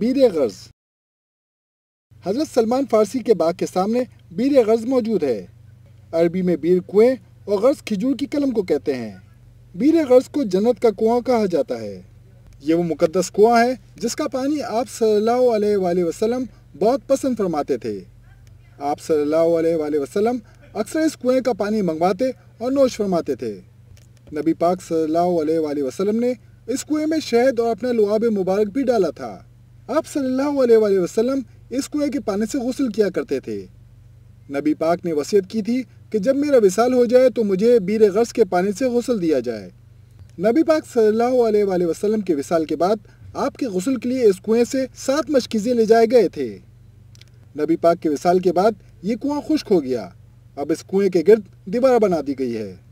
बीर गर्ज हज़रत सलमान फारसी के बाग के सामने बीर गर्ज मौजूद है अरबी में बीर कुएं और गर्ज खिजूर की कलम को कहते हैं बीर गर्ज को जन्नत का कुआं कहा जाता है ये वो मुकदस कुआं है जिसका पानी आप सल्लल्लाहु अलैहि बहुत पसंद फरमाते थे आप सल्लल्लाहु वसलम अक्सर इस कुएं का पानी मंगवाते और नोश फरमाते थे नबी पाक सल्लल्लाहु अलैहि वसल्लम ने इस कुएं में शहद और अपना लुआब मुबारक भी डाला था आप सल्लल्लाहु अलैहि वसल्लम इस कुएं के पानी से गसल किया करते थे नबी पाक ने वसीयत की थी कि जब मेरा विसाल हो जाए तो मुझे बीर गर्ज के पानी से गसल दिया जाए नबी पाक सल्लल्लाहु अलैहि वसल्लम के विसाल के बाद आपके गसल के लिए इस कुएं से सात मशकीज़े ले जाए गए थे नबी पाक के विसाल के बाद ये कुआं खुश्क हो गया अब इस कुएं के गिरद दीवार बना दी गई है